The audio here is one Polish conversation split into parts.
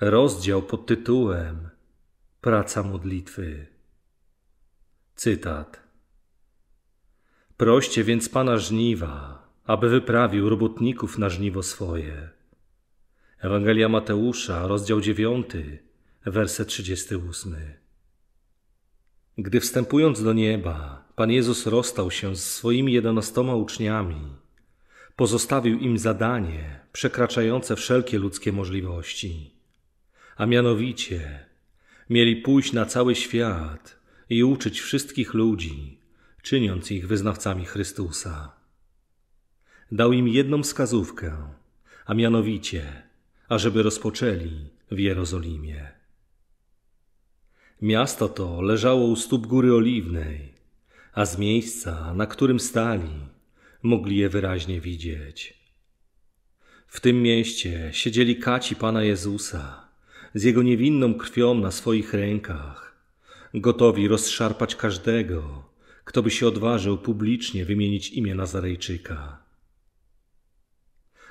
rozdział pod tytułem Praca modlitwy. Cytat. Proście więc Pana żniwa, aby wyprawił robotników na żniwo swoje. Ewangelia Mateusza, rozdział 9, werset 38. Gdy wstępując do nieba, Pan Jezus rozstał się z swoimi jedenastoma uczniami, pozostawił im zadanie przekraczające wszelkie ludzkie możliwości a mianowicie mieli pójść na cały świat i uczyć wszystkich ludzi, czyniąc ich wyznawcami Chrystusa. Dał im jedną wskazówkę, a mianowicie, ażeby rozpoczęli w Jerozolimie. Miasto to leżało u stóp Góry Oliwnej, a z miejsca, na którym stali, mogli je wyraźnie widzieć. W tym mieście siedzieli kaci Pana Jezusa – z jego niewinną krwią na swoich rękach, gotowi rozszarpać każdego, kto by się odważył publicznie wymienić imię Nazarejczyka.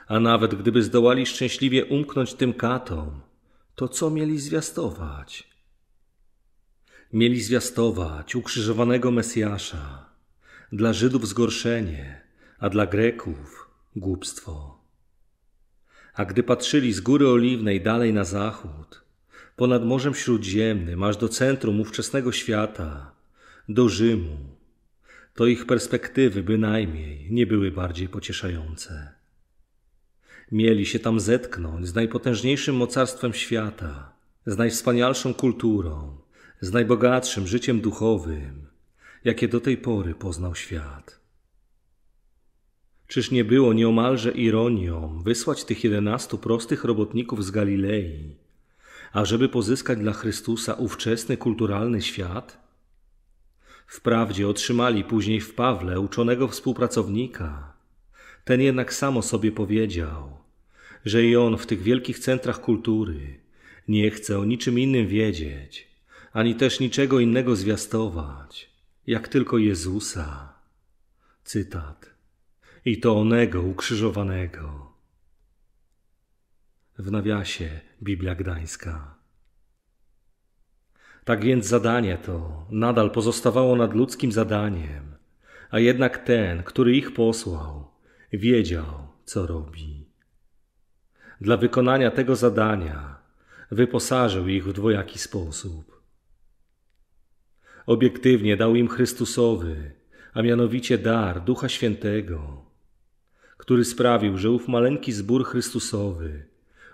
A nawet gdyby zdołali szczęśliwie umknąć tym katom, to co mieli zwiastować? Mieli zwiastować ukrzyżowanego Mesjasza, dla Żydów zgorszenie, a dla Greków głupstwo. A gdy patrzyli z góry oliwnej dalej na zachód, ponad Morzem Śródziemnym, aż do centrum ówczesnego świata, do Rzymu, to ich perspektywy bynajmniej nie były bardziej pocieszające. Mieli się tam zetknąć z najpotężniejszym mocarstwem świata, z najwspanialszą kulturą, z najbogatszym życiem duchowym, jakie do tej pory poznał świat. Czyż nie było nieomalże ironią wysłać tych jedenastu prostych robotników z Galilei, ażeby pozyskać dla Chrystusa ówczesny kulturalny świat? Wprawdzie otrzymali później w Pawle uczonego współpracownika. Ten jednak samo sobie powiedział, że i on w tych wielkich centrach kultury nie chce o niczym innym wiedzieć, ani też niczego innego zwiastować, jak tylko Jezusa. Cytat i to onego ukrzyżowanego. W nawiasie Biblia Gdańska. Tak więc zadanie to nadal pozostawało nad ludzkim zadaniem, a jednak ten, który ich posłał, wiedział, co robi. Dla wykonania tego zadania wyposażył ich w dwojaki sposób. Obiektywnie dał im Chrystusowy, a mianowicie dar Ducha Świętego, który sprawił, że ów maleńki zbór Chrystusowy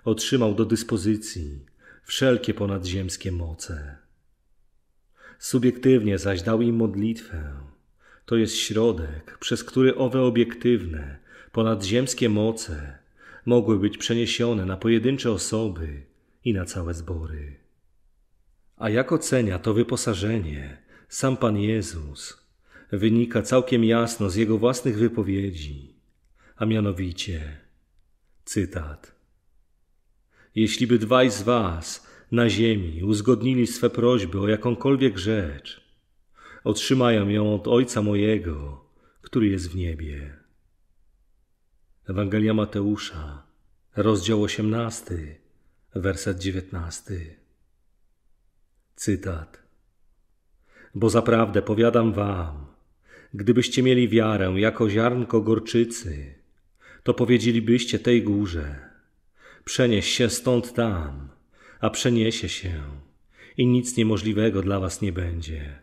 otrzymał do dyspozycji wszelkie ponadziemskie moce. Subiektywnie zaś dał im modlitwę. To jest środek, przez który owe obiektywne, ponadziemskie moce mogły być przeniesione na pojedyncze osoby i na całe zbory. A jak ocenia to wyposażenie sam Pan Jezus, wynika całkiem jasno z jego własnych wypowiedzi a mianowicie, cytat, „Jeśli by dwaj z was na ziemi uzgodnili swe prośby o jakąkolwiek rzecz, otrzymają ją od Ojca mojego, który jest w niebie. Ewangelia Mateusza, rozdział 18, werset 19. Cytat. Bo zaprawdę powiadam wam, gdybyście mieli wiarę jako ziarnko gorczycy, to powiedzielibyście tej górze: Przenieś się stąd tam, a przeniesie się, i nic niemożliwego dla was nie będzie.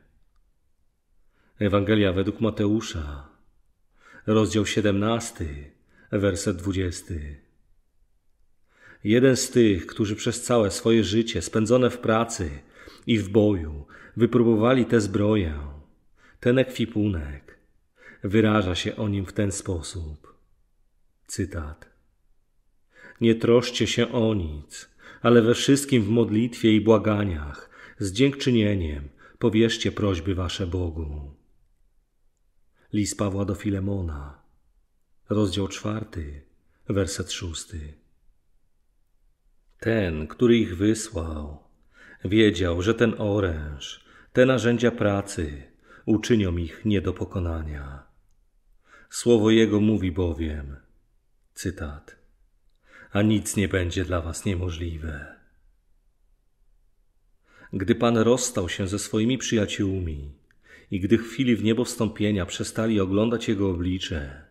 Ewangelia według Mateusza, rozdział 17, werset 20. Jeden z tych, którzy przez całe swoje życie spędzone w pracy i w boju wypróbowali tę zbroję, ten ekwipunek, wyraża się o nim w ten sposób. Cytat. Nie troszcie się o nic, ale we wszystkim w modlitwie i błaganiach, z dziękczynieniem, powierzcie prośby wasze Bogu. List Pawła do Filemona, rozdział czwarty, werset szósty. Ten, który ich wysłał, wiedział, że ten oręż, te narzędzia pracy uczynią ich nie do pokonania. Słowo Jego mówi bowiem – Cytat. A nic nie będzie dla was niemożliwe. Gdy Pan rozstał się ze swoimi przyjaciółmi i gdy chwili w niebo wstąpienia przestali oglądać Jego oblicze,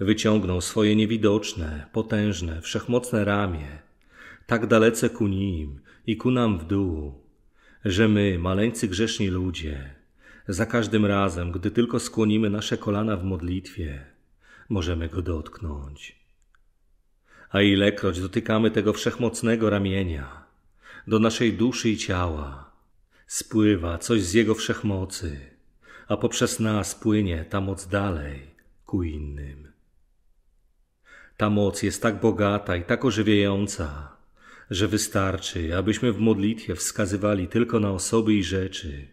wyciągnął swoje niewidoczne, potężne, wszechmocne ramię tak dalece ku nim i ku nam w dół, że my, maleńcy grzeszni ludzie, za każdym razem, gdy tylko skłonimy nasze kolana w modlitwie, możemy go dotknąć. A ilekroć dotykamy tego wszechmocnego ramienia, do naszej duszy i ciała, spływa coś z jego wszechmocy, a poprzez nas płynie ta moc dalej ku innym. Ta moc jest tak bogata i tak ożywiająca, że wystarczy, abyśmy w modlitwie wskazywali tylko na osoby i rzeczy,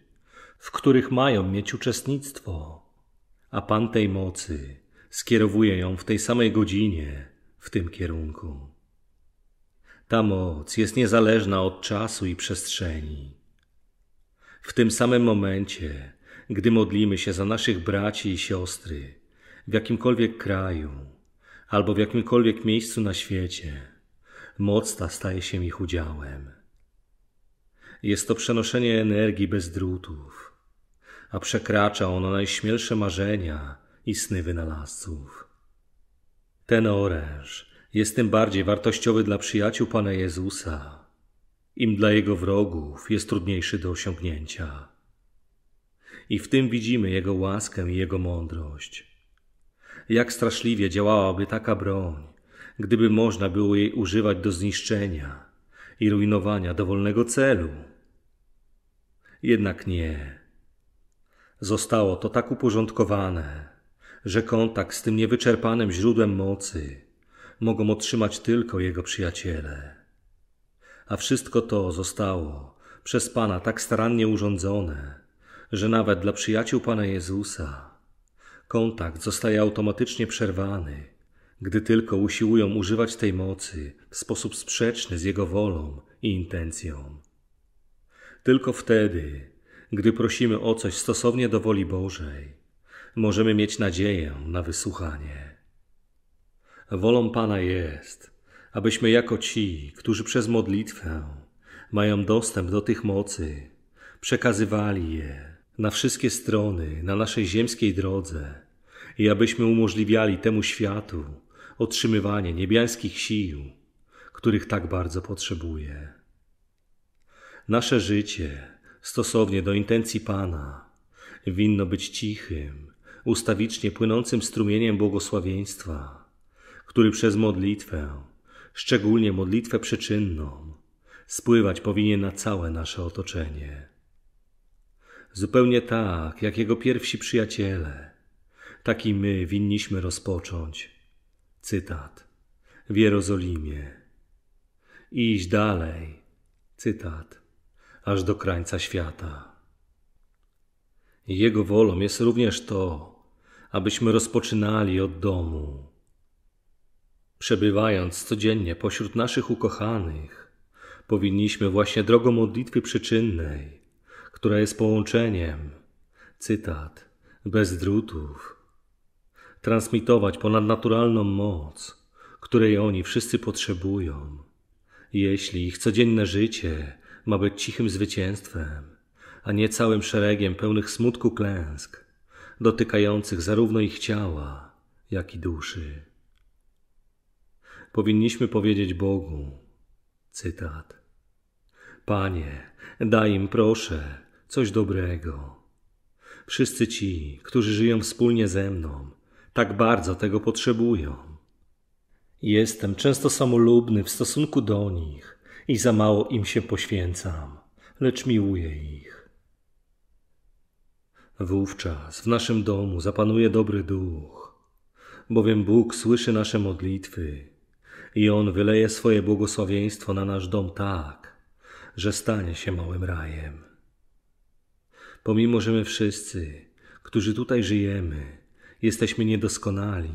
w których mają mieć uczestnictwo, a Pan tej mocy skierowuje ją w tej samej godzinie w tym kierunku. Ta moc jest niezależna od czasu i przestrzeni. W tym samym momencie, gdy modlimy się za naszych braci i siostry w jakimkolwiek kraju albo w jakimkolwiek miejscu na świecie, moc ta staje się ich udziałem. Jest to przenoszenie energii bez drutów, a przekracza ono najśmielsze marzenia i sny wynalazców. Ten oręż jest tym bardziej wartościowy dla przyjaciół Pana Jezusa, im dla Jego wrogów jest trudniejszy do osiągnięcia. I w tym widzimy Jego łaskę i Jego mądrość. Jak straszliwie działałaby taka broń, gdyby można było jej używać do zniszczenia i rujnowania dowolnego celu. Jednak nie. Zostało to tak uporządkowane, że kontakt z tym niewyczerpanym źródłem mocy mogą otrzymać tylko jego przyjaciele. A wszystko to zostało przez Pana tak starannie urządzone, że nawet dla przyjaciół Pana Jezusa kontakt zostaje automatycznie przerwany, gdy tylko usiłują używać tej mocy w sposób sprzeczny z Jego wolą i intencją. Tylko wtedy, gdy prosimy o coś stosownie do woli Bożej, możemy mieć nadzieję na wysłuchanie. Wolą Pana jest, abyśmy jako ci, którzy przez modlitwę mają dostęp do tych mocy, przekazywali je na wszystkie strony, na naszej ziemskiej drodze i abyśmy umożliwiali temu światu otrzymywanie niebiańskich sił, których tak bardzo potrzebuje. Nasze życie, stosownie do intencji Pana, winno być cichym, ustawicznie płynącym strumieniem błogosławieństwa, który przez modlitwę, szczególnie modlitwę przyczynną, spływać powinien na całe nasze otoczenie. Zupełnie tak, jak jego pierwsi przyjaciele, tak i my winniśmy rozpocząć. Cytat. W Jerozolimie. iść dalej. Cytat. Aż do krańca świata. Jego wolą jest również to, abyśmy rozpoczynali od domu. Przebywając codziennie pośród naszych ukochanych, powinniśmy właśnie drogą modlitwy przyczynnej, która jest połączeniem, cytat, bez drutów, transmitować ponadnaturalną moc, której oni wszyscy potrzebują, jeśli ich codzienne życie ma być cichym zwycięstwem, a nie całym szeregiem pełnych smutku klęsk dotykających zarówno ich ciała, jak i duszy. Powinniśmy powiedzieć Bogu, cytat, Panie, daj im proszę coś dobrego. Wszyscy ci, którzy żyją wspólnie ze mną, tak bardzo tego potrzebują. Jestem często samolubny w stosunku do nich i za mało im się poświęcam, lecz miłuję ich. Wówczas w naszym domu zapanuje dobry duch, bowiem Bóg słyszy nasze modlitwy i On wyleje swoje błogosławieństwo na nasz dom tak, że stanie się małym rajem. Pomimo, że my wszyscy, którzy tutaj żyjemy, jesteśmy niedoskonali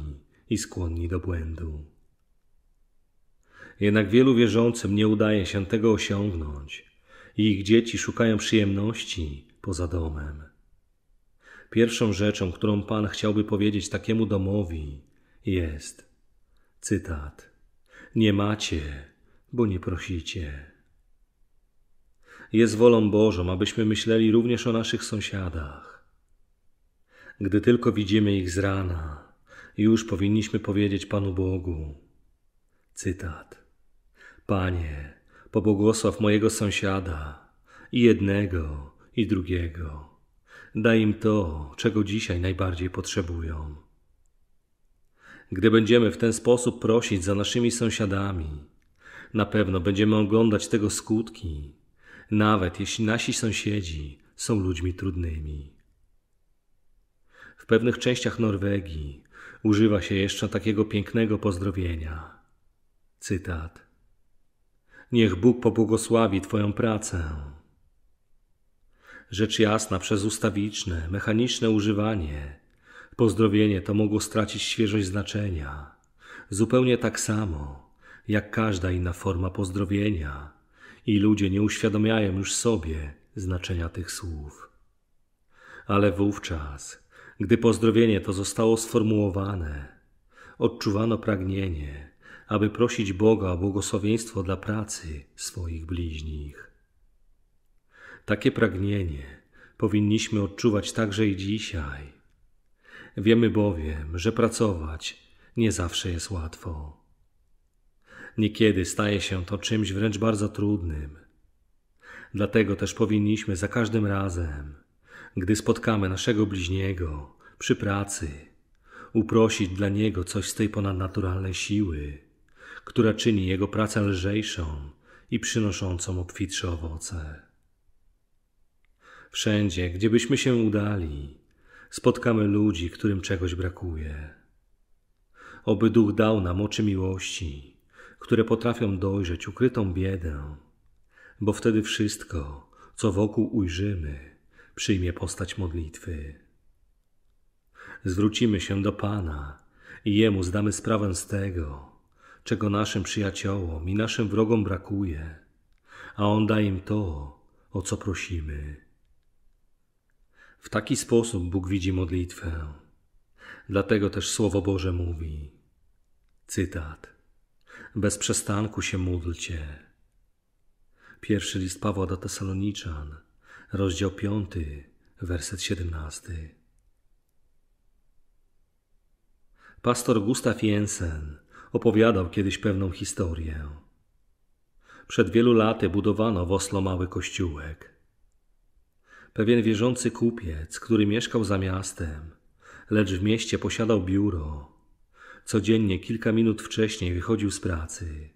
i skłonni do błędu. Jednak wielu wierzącym nie udaje się tego osiągnąć i ich dzieci szukają przyjemności poza domem. Pierwszą rzeczą, którą Pan chciałby powiedzieć takiemu domowi, jest cytat: Nie macie, bo nie prosicie. Jest wolą Bożą, abyśmy myśleli również o naszych sąsiadach. Gdy tylko widzimy ich z rana, już powinniśmy powiedzieć Panu Bogu. Cytat: Panie, pobłogosław mojego sąsiada, i jednego, i drugiego. Daj im to, czego dzisiaj najbardziej potrzebują. Gdy będziemy w ten sposób prosić za naszymi sąsiadami, na pewno będziemy oglądać tego skutki, nawet jeśli nasi sąsiedzi są ludźmi trudnymi. W pewnych częściach Norwegii używa się jeszcze takiego pięknego pozdrowienia. Cytat. Niech Bóg pobłogosławi Twoją pracę Rzecz jasna, przez ustawiczne, mechaniczne używanie, pozdrowienie to mogło stracić świeżość znaczenia. Zupełnie tak samo, jak każda inna forma pozdrowienia, i ludzie nie uświadamiają już sobie znaczenia tych słów. Ale wówczas, gdy pozdrowienie to zostało sformułowane, odczuwano pragnienie, aby prosić Boga o błogosławieństwo dla pracy swoich bliźnich. Takie pragnienie powinniśmy odczuwać także i dzisiaj. Wiemy bowiem, że pracować nie zawsze jest łatwo. Niekiedy staje się to czymś wręcz bardzo trudnym. Dlatego też powinniśmy za każdym razem, gdy spotkamy naszego bliźniego przy pracy, uprosić dla niego coś z tej ponadnaturalnej siły, która czyni jego pracę lżejszą i przynoszącą obfitsze owoce. Wszędzie, gdziebyśmy się udali, spotkamy ludzi, którym czegoś brakuje. Oby Duch dał nam oczy miłości, które potrafią dojrzeć ukrytą biedę, bo wtedy wszystko, co wokół ujrzymy, przyjmie postać modlitwy. Zwrócimy się do Pana i Jemu zdamy sprawę z tego, czego naszym przyjaciołom i naszym wrogom brakuje, a On da im to, o co prosimy. W taki sposób Bóg widzi modlitwę. Dlatego też Słowo Boże mówi, cytat, bez przestanku się módlcie. Pierwszy list Pawła do Tesaloniczan, rozdział 5, werset 17. Pastor Gustaw Jensen opowiadał kiedyś pewną historię. Przed wielu laty budowano w Oslo mały kościółek. Pewien wierzący kupiec, który mieszkał za miastem, lecz w mieście posiadał biuro, codziennie kilka minut wcześniej wychodził z pracy.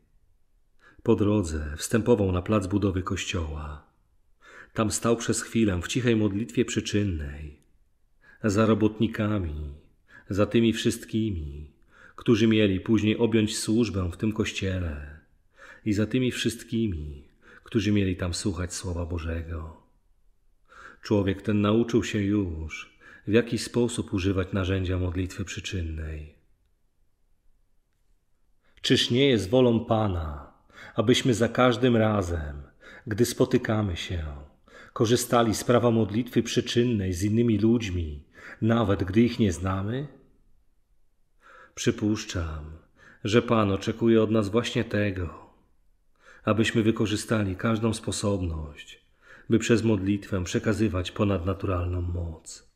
Po drodze wstępował na plac budowy kościoła. Tam stał przez chwilę w cichej modlitwie przyczynnej, za robotnikami, za tymi wszystkimi, którzy mieli później objąć służbę w tym kościele, i za tymi wszystkimi, którzy mieli tam słuchać Słowa Bożego. Człowiek ten nauczył się już, w jaki sposób używać narzędzia modlitwy przyczynnej. Czyż nie jest wolą Pana, abyśmy za każdym razem, gdy spotykamy się, korzystali z prawa modlitwy przyczynnej z innymi ludźmi, nawet gdy ich nie znamy? Przypuszczam, że Pan oczekuje od nas właśnie tego, abyśmy wykorzystali każdą sposobność, by przez modlitwę przekazywać ponadnaturalną moc.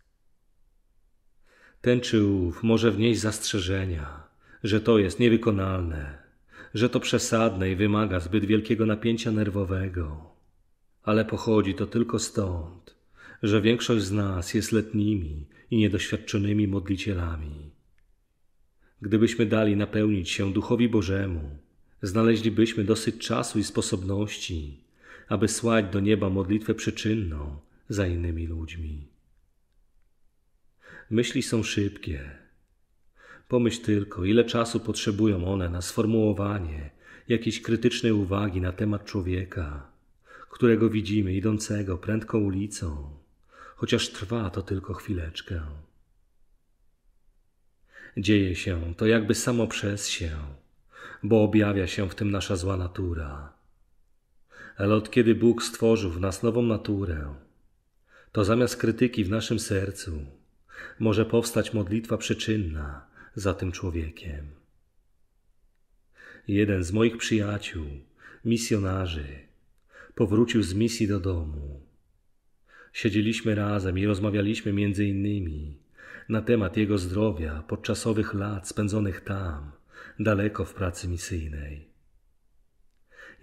Ten ów może wnieść zastrzeżenia, że to jest niewykonalne, że to przesadne i wymaga zbyt wielkiego napięcia nerwowego. Ale pochodzi to tylko stąd, że większość z nas jest letnimi i niedoświadczonymi modlicielami. Gdybyśmy dali napełnić się Duchowi Bożemu, znaleźlibyśmy dosyć czasu i sposobności, aby słać do nieba modlitwę przyczynną za innymi ludźmi. Myśli są szybkie. Pomyśl tylko, ile czasu potrzebują one na sformułowanie jakiejś krytycznej uwagi na temat człowieka, którego widzimy idącego prędko ulicą, chociaż trwa to tylko chwileczkę. Dzieje się to jakby samo przez się, bo objawia się w tym nasza zła natura ale od kiedy Bóg stworzył w nas nową naturę, to zamiast krytyki w naszym sercu może powstać modlitwa przyczynna za tym człowiekiem. Jeden z moich przyjaciół, misjonarzy, powrócił z misji do domu. Siedzieliśmy razem i rozmawialiśmy między innymi na temat jego zdrowia podczasowych lat spędzonych tam, daleko w pracy misyjnej.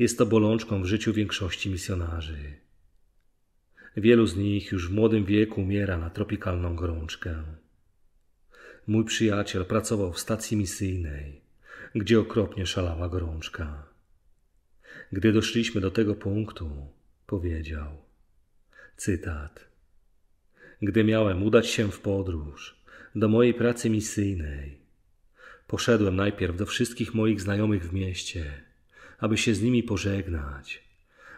Jest to bolączką w życiu większości misjonarzy. Wielu z nich już w młodym wieku umiera na tropikalną gorączkę. Mój przyjaciel pracował w stacji misyjnej, gdzie okropnie szalała gorączka. Gdy doszliśmy do tego punktu, powiedział: Cytat. Gdy miałem udać się w podróż do mojej pracy misyjnej, poszedłem najpierw do wszystkich moich znajomych w mieście aby się z nimi pożegnać,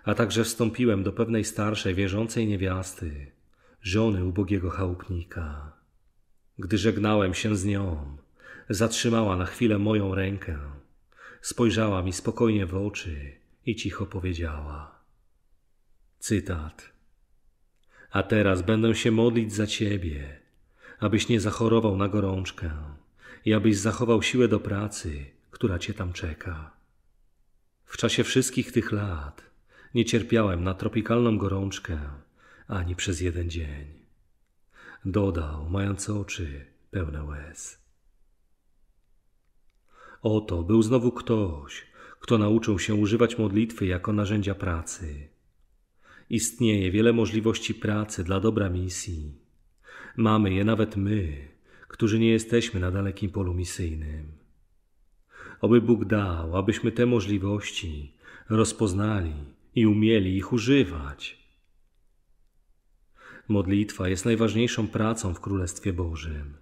a także wstąpiłem do pewnej starszej, wierzącej niewiasty, żony ubogiego chałupnika. Gdy żegnałem się z nią, zatrzymała na chwilę moją rękę, spojrzała mi spokojnie w oczy i cicho powiedziała. Cytat. A teraz będę się modlić za ciebie, abyś nie zachorował na gorączkę i abyś zachował siłę do pracy, która cię tam czeka. W czasie wszystkich tych lat nie cierpiałem na tropikalną gorączkę ani przez jeden dzień. Dodał, mając oczy pełne łez. Oto był znowu ktoś, kto nauczył się używać modlitwy jako narzędzia pracy. Istnieje wiele możliwości pracy dla dobra misji. Mamy je nawet my, którzy nie jesteśmy na dalekim polu misyjnym. Oby Bóg dał, abyśmy te możliwości rozpoznali i umieli ich używać. Modlitwa jest najważniejszą pracą w Królestwie Bożym.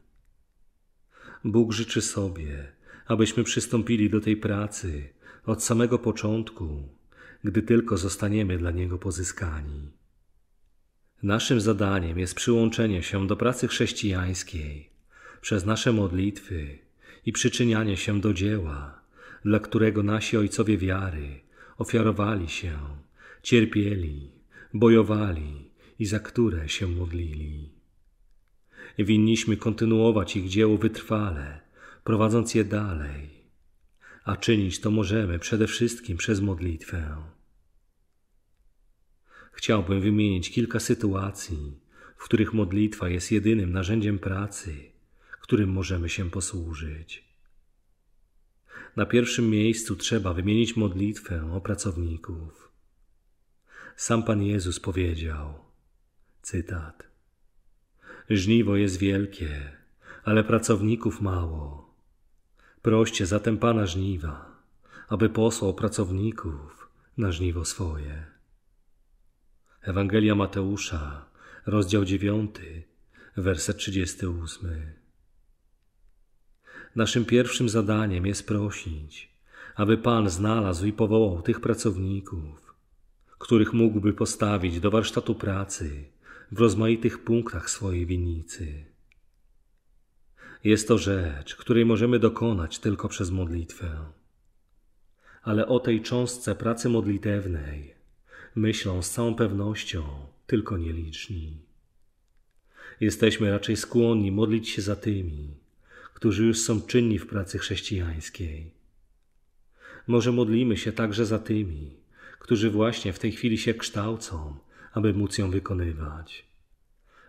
Bóg życzy sobie, abyśmy przystąpili do tej pracy od samego początku, gdy tylko zostaniemy dla Niego pozyskani. Naszym zadaniem jest przyłączenie się do pracy chrześcijańskiej przez nasze modlitwy i przyczynianie się do dzieła, dla którego nasi ojcowie wiary ofiarowali się, cierpieli, bojowali i za które się modlili. Winniśmy kontynuować ich dzieło wytrwale, prowadząc je dalej, a czynić to możemy przede wszystkim przez modlitwę. Chciałbym wymienić kilka sytuacji, w których modlitwa jest jedynym narzędziem pracy którym możemy się posłużyć. Na pierwszym miejscu trzeba wymienić modlitwę o pracowników. Sam Pan Jezus powiedział, cytat, Żniwo jest wielkie, ale pracowników mało. Proście zatem Pana żniwa, aby posłał pracowników na żniwo swoje. Ewangelia Mateusza, rozdział 9, werset 38 naszym pierwszym zadaniem jest prosić, aby Pan znalazł i powołał tych pracowników, których mógłby postawić do warsztatu pracy w rozmaitych punktach swojej winnicy. Jest to rzecz, której możemy dokonać tylko przez modlitwę. Ale o tej cząstce pracy modlitewnej myślą z całą pewnością tylko nieliczni. Jesteśmy raczej skłonni modlić się za tymi, którzy już są czynni w pracy chrześcijańskiej. Może modlimy się także za tymi, którzy właśnie w tej chwili się kształcą, aby móc ją wykonywać.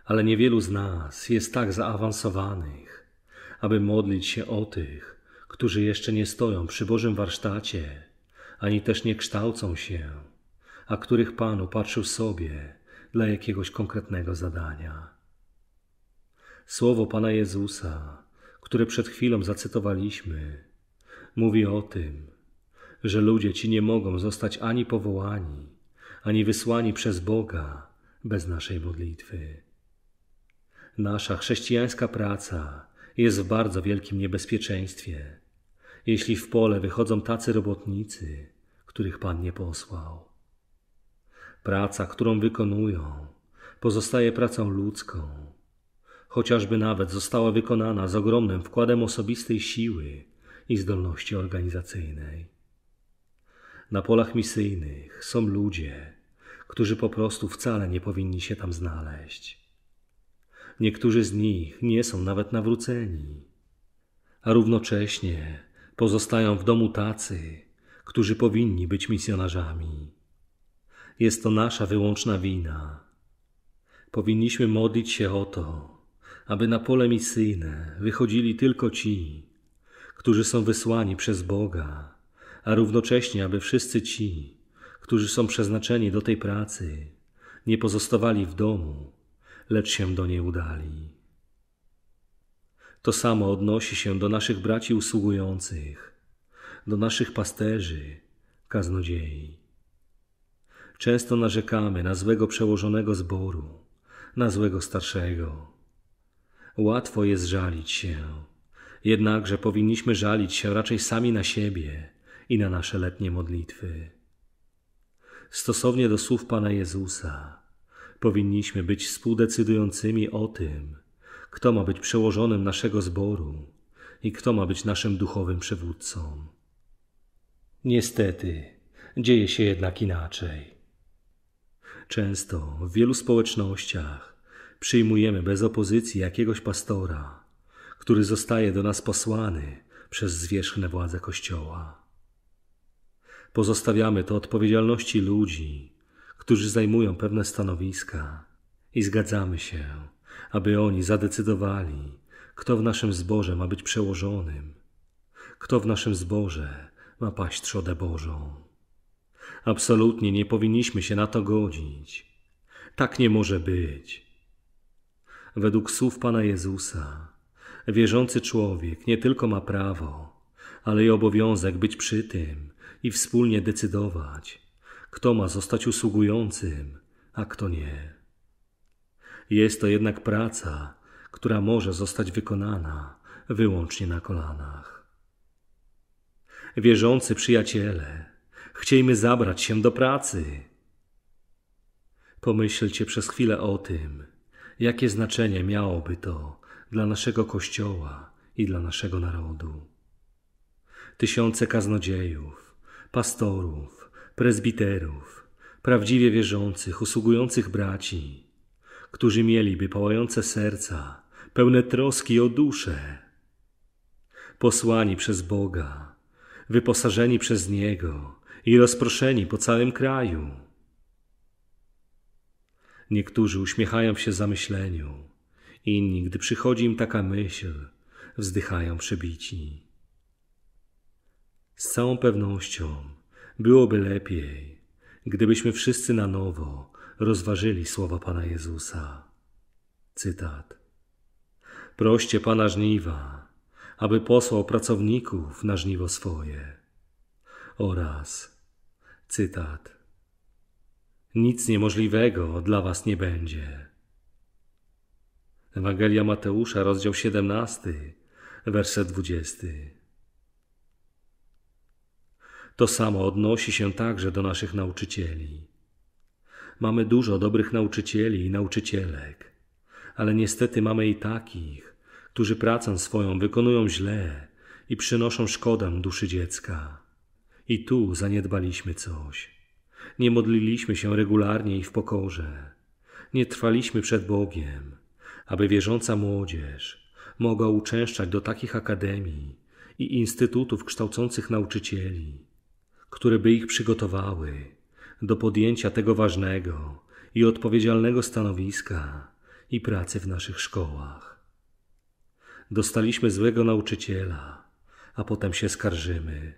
Ale niewielu z nas jest tak zaawansowanych, aby modlić się o tych, którzy jeszcze nie stoją przy Bożym warsztacie, ani też nie kształcą się, a których Pan upatrzył sobie dla jakiegoś konkretnego zadania. Słowo Pana Jezusa które przed chwilą zacytowaliśmy, mówi o tym, że ludzie ci nie mogą zostać ani powołani, ani wysłani przez Boga bez naszej modlitwy. Nasza chrześcijańska praca jest w bardzo wielkim niebezpieczeństwie, jeśli w pole wychodzą tacy robotnicy, których Pan nie posłał. Praca, którą wykonują, pozostaje pracą ludzką chociażby nawet została wykonana z ogromnym wkładem osobistej siły i zdolności organizacyjnej. Na polach misyjnych są ludzie, którzy po prostu wcale nie powinni się tam znaleźć. Niektórzy z nich nie są nawet nawróceni, a równocześnie pozostają w domu tacy, którzy powinni być misjonarzami. Jest to nasza wyłączna wina. Powinniśmy modlić się o to, aby na pole misyjne wychodzili tylko ci, którzy są wysłani przez Boga, a równocześnie, aby wszyscy ci, którzy są przeznaczeni do tej pracy, nie pozostawali w domu, lecz się do niej udali. To samo odnosi się do naszych braci usługujących, do naszych pasterzy, kaznodziei. Często narzekamy na złego przełożonego zboru, na złego starszego, Łatwo jest żalić się. Jednakże powinniśmy żalić się raczej sami na siebie i na nasze letnie modlitwy. Stosownie do słów Pana Jezusa, powinniśmy być współdecydującymi o tym, kto ma być przełożonym naszego zboru i kto ma być naszym duchowym przywódcą. Niestety, dzieje się jednak inaczej. Często w wielu społecznościach przyjmujemy bez opozycji jakiegoś pastora, który zostaje do nas posłany przez zwierzchne władze Kościoła. Pozostawiamy to odpowiedzialności ludzi, którzy zajmują pewne stanowiska i zgadzamy się, aby oni zadecydowali, kto w naszym zborze ma być przełożonym, kto w naszym zborze ma paść trzodę Bożą. Absolutnie nie powinniśmy się na to godzić. Tak nie może być. Według słów Pana Jezusa, wierzący człowiek nie tylko ma prawo, ale i obowiązek być przy tym i wspólnie decydować, kto ma zostać usługującym, a kto nie. Jest to jednak praca, która może zostać wykonana wyłącznie na kolanach. Wierzący przyjaciele, chciejmy zabrać się do pracy. Pomyślcie przez chwilę o tym, jakie znaczenie miałoby to dla naszego Kościoła i dla naszego narodu. Tysiące kaznodziejów, pastorów, prezbiterów, prawdziwie wierzących, usługujących braci, którzy mieliby pałające serca, pełne troski o duszę, posłani przez Boga, wyposażeni przez Niego i rozproszeni po całym kraju Niektórzy uśmiechają się zamyśleniu, inni, gdy przychodzi im taka myśl, wzdychają przebici. Z całą pewnością byłoby lepiej, gdybyśmy wszyscy na nowo rozważyli słowa Pana Jezusa. Cytat. Proście Pana żniwa, aby posłał pracowników na żniwo swoje. Oraz, cytat, nic niemożliwego dla was nie będzie. Ewangelia Mateusza, rozdział 17, werset 20. To samo odnosi się także do naszych nauczycieli. Mamy dużo dobrych nauczycieli i nauczycielek, ale niestety mamy i takich, którzy pracę swoją wykonują źle i przynoszą szkodę duszy dziecka. I tu zaniedbaliśmy coś. Nie modliliśmy się regularnie i w pokorze. Nie trwaliśmy przed Bogiem, aby wierząca młodzież mogła uczęszczać do takich akademii i instytutów kształcących nauczycieli, które by ich przygotowały do podjęcia tego ważnego i odpowiedzialnego stanowiska i pracy w naszych szkołach. Dostaliśmy złego nauczyciela, a potem się skarżymy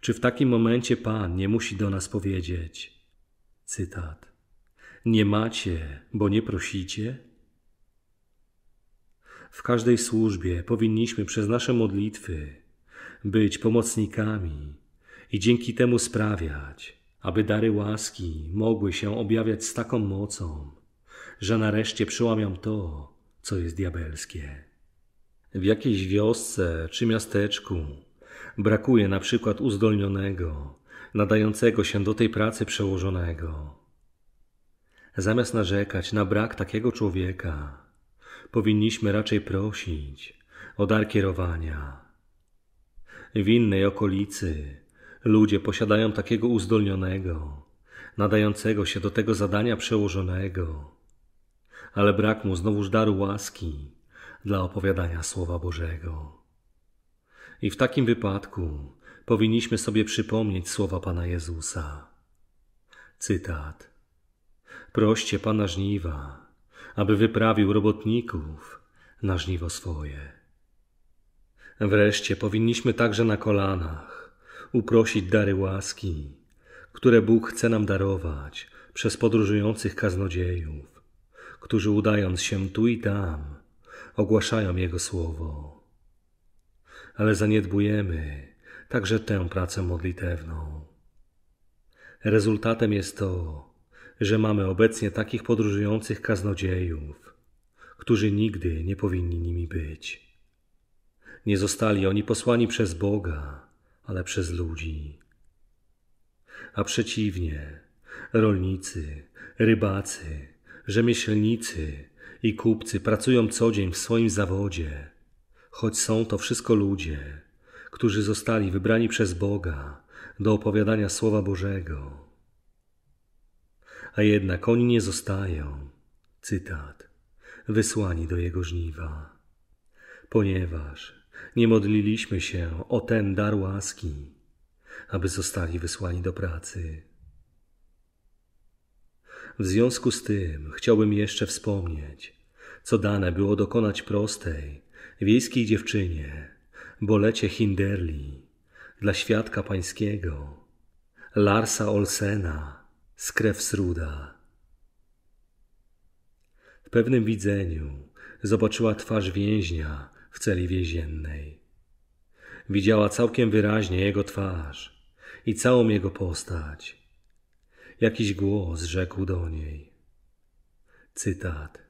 czy w takim momencie Pan nie musi do nas powiedzieć? Cytat. Nie macie, bo nie prosicie? W każdej służbie powinniśmy przez nasze modlitwy być pomocnikami i dzięki temu sprawiać, aby dary łaski mogły się objawiać z taką mocą, że nareszcie przełamiam to, co jest diabelskie. W jakiejś wiosce czy miasteczku Brakuje na przykład uzdolnionego, nadającego się do tej pracy przełożonego. Zamiast narzekać na brak takiego człowieka, powinniśmy raczej prosić o dar kierowania. W innej okolicy ludzie posiadają takiego uzdolnionego, nadającego się do tego zadania przełożonego, ale brak mu znowuż daru łaski dla opowiadania Słowa Bożego. I w takim wypadku powinniśmy sobie przypomnieć słowa Pana Jezusa. Cytat. Proście Pana żniwa, aby wyprawił robotników na żniwo swoje. Wreszcie powinniśmy także na kolanach uprosić dary łaski, które Bóg chce nam darować przez podróżujących kaznodziejów, którzy udając się tu i tam, ogłaszają Jego słowo ale zaniedbujemy także tę pracę modlitewną. Rezultatem jest to, że mamy obecnie takich podróżujących kaznodziejów, którzy nigdy nie powinni nimi być. Nie zostali oni posłani przez Boga, ale przez ludzi. A przeciwnie, rolnicy, rybacy, rzemieślnicy i kupcy pracują co dzień w swoim zawodzie choć są to wszystko ludzie, którzy zostali wybrani przez Boga do opowiadania Słowa Bożego. A jednak oni nie zostają, cytat, wysłani do Jego żniwa, ponieważ nie modliliśmy się o ten dar łaski, aby zostali wysłani do pracy. W związku z tym chciałbym jeszcze wspomnieć, co dane było dokonać prostej wiejskiej dziewczynie, bolecie Hinderli, dla świadka pańskiego, Larsa Olsena, z krew sruda. W pewnym widzeniu zobaczyła twarz więźnia w celi więziennej. Widziała całkiem wyraźnie jego twarz i całą jego postać. Jakiś głos rzekł do niej. Cytat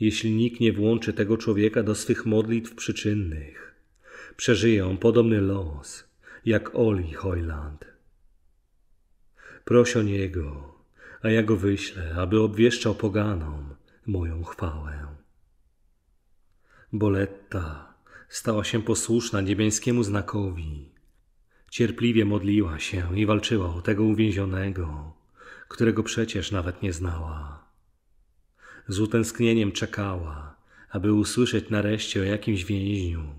jeśli nikt nie włączy tego człowieka do swych modlitw przyczynnych. Przeżyję podobny los, jak Oli Hojland. Proś o niego, a ja go wyślę, aby obwieszczał poganom moją chwałę. Boletta stała się posłuszna niebiańskiemu znakowi. Cierpliwie modliła się i walczyła o tego uwięzionego, którego przecież nawet nie znała. Z utęsknieniem czekała, aby usłyszeć nareszcie o jakimś więźniu,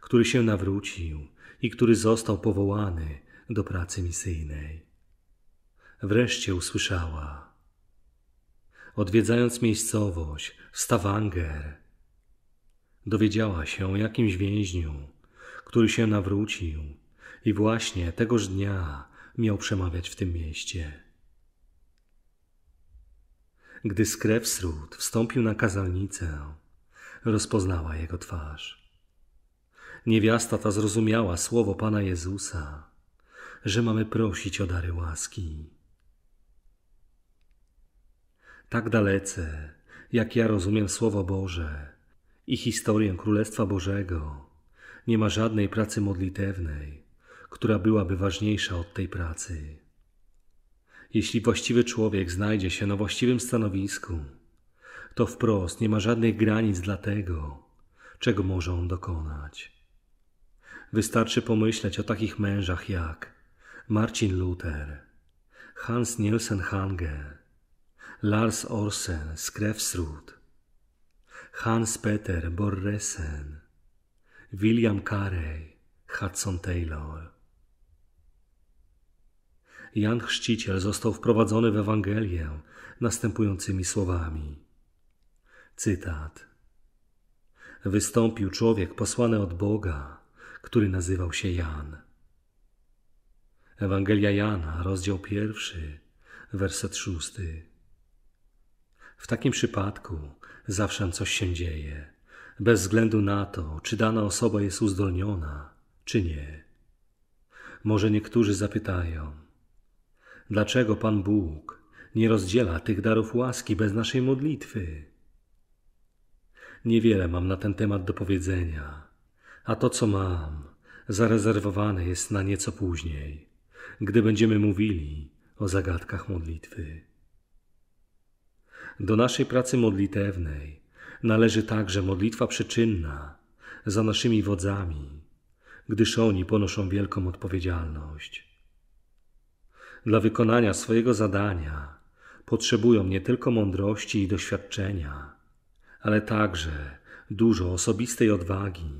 który się nawrócił i który został powołany do pracy misyjnej. Wreszcie usłyszała. Odwiedzając miejscowość Stavanger, dowiedziała się o jakimś więźniu, który się nawrócił i właśnie tegoż dnia miał przemawiać w tym mieście. Gdy z krew wstąpił na kazalnicę, rozpoznała jego twarz. Niewiasta ta zrozumiała słowo Pana Jezusa, że mamy prosić o dary łaski. Tak dalece, jak ja rozumiem Słowo Boże i historię Królestwa Bożego, nie ma żadnej pracy modlitewnej, która byłaby ważniejsza od tej pracy. Jeśli właściwy człowiek znajdzie się na właściwym stanowisku, to wprost nie ma żadnych granic dla tego, czego może on dokonać. Wystarczy pomyśleć o takich mężach jak Marcin Luther, Hans Nielsen Hange, Lars Orsen z Krefsrud, Hans Peter Borresen, William Carey, Hudson Taylor. Jan Chrzciciel został wprowadzony w Ewangelię następującymi słowami. Cytat. Wystąpił człowiek posłany od Boga, który nazywał się Jan. Ewangelia Jana, rozdział pierwszy, werset szósty. W takim przypadku zawsze coś się dzieje, bez względu na to, czy dana osoba jest uzdolniona, czy nie. Może niektórzy zapytają – Dlaczego Pan Bóg nie rozdziela tych darów łaski bez naszej modlitwy? Niewiele mam na ten temat do powiedzenia, a to, co mam, zarezerwowane jest na nieco później, gdy będziemy mówili o zagadkach modlitwy. Do naszej pracy modlitewnej należy także modlitwa przyczynna za naszymi wodzami, gdyż oni ponoszą wielką odpowiedzialność dla wykonania swojego zadania potrzebują nie tylko mądrości i doświadczenia, ale także dużo osobistej odwagi,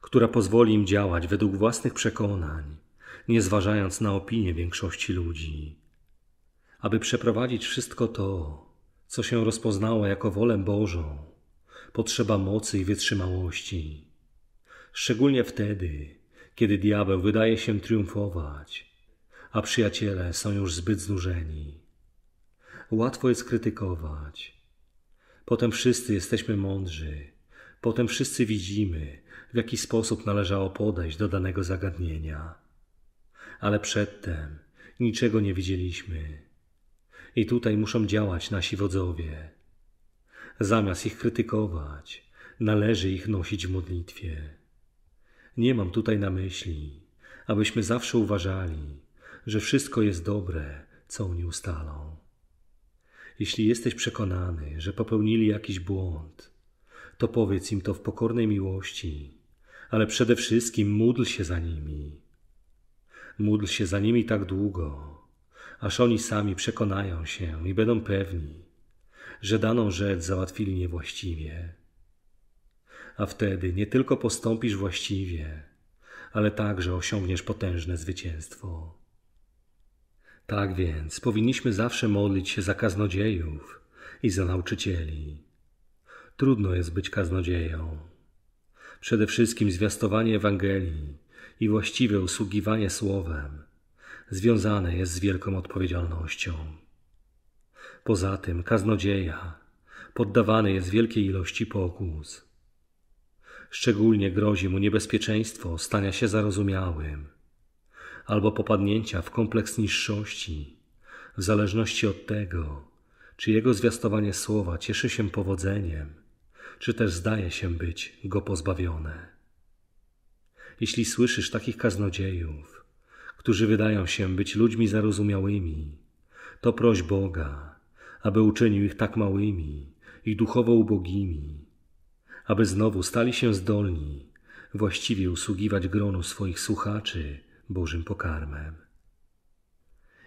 która pozwoli im działać według własnych przekonań, nie zważając na opinię większości ludzi. Aby przeprowadzić wszystko to, co się rozpoznało jako wolę Bożą, potrzeba mocy i wytrzymałości. Szczególnie wtedy, kiedy diabeł wydaje się triumfować a przyjaciele są już zbyt znużeni. Łatwo jest krytykować. Potem wszyscy jesteśmy mądrzy. Potem wszyscy widzimy, w jaki sposób należało podejść do danego zagadnienia. Ale przedtem niczego nie widzieliśmy. I tutaj muszą działać nasi wodzowie. Zamiast ich krytykować, należy ich nosić w modlitwie. Nie mam tutaj na myśli, abyśmy zawsze uważali, że wszystko jest dobre, co oni ustalą. Jeśli jesteś przekonany, że popełnili jakiś błąd, to powiedz im to w pokornej miłości, ale przede wszystkim módl się za nimi. Módl się za nimi tak długo, aż oni sami przekonają się i będą pewni, że daną rzecz załatwili niewłaściwie. A wtedy nie tylko postąpisz właściwie, ale także osiągniesz potężne zwycięstwo. Tak więc powinniśmy zawsze modlić się za kaznodziejów i za nauczycieli. Trudno jest być kaznodzieją. Przede wszystkim zwiastowanie Ewangelii i właściwe usługiwanie słowem związane jest z wielką odpowiedzialnością. Poza tym kaznodzieja poddawany jest wielkiej ilości pokus. Szczególnie grozi mu niebezpieczeństwo stania się zarozumiałym albo popadnięcia w kompleks niższości, w zależności od tego, czy jego zwiastowanie słowa cieszy się powodzeniem, czy też zdaje się być go pozbawione. Jeśli słyszysz takich kaznodziejów, którzy wydają się być ludźmi zarozumiałymi, to proś Boga, aby uczynił ich tak małymi i duchowo ubogimi, aby znowu stali się zdolni właściwie usługiwać gronu swoich słuchaczy Bożym pokarmem.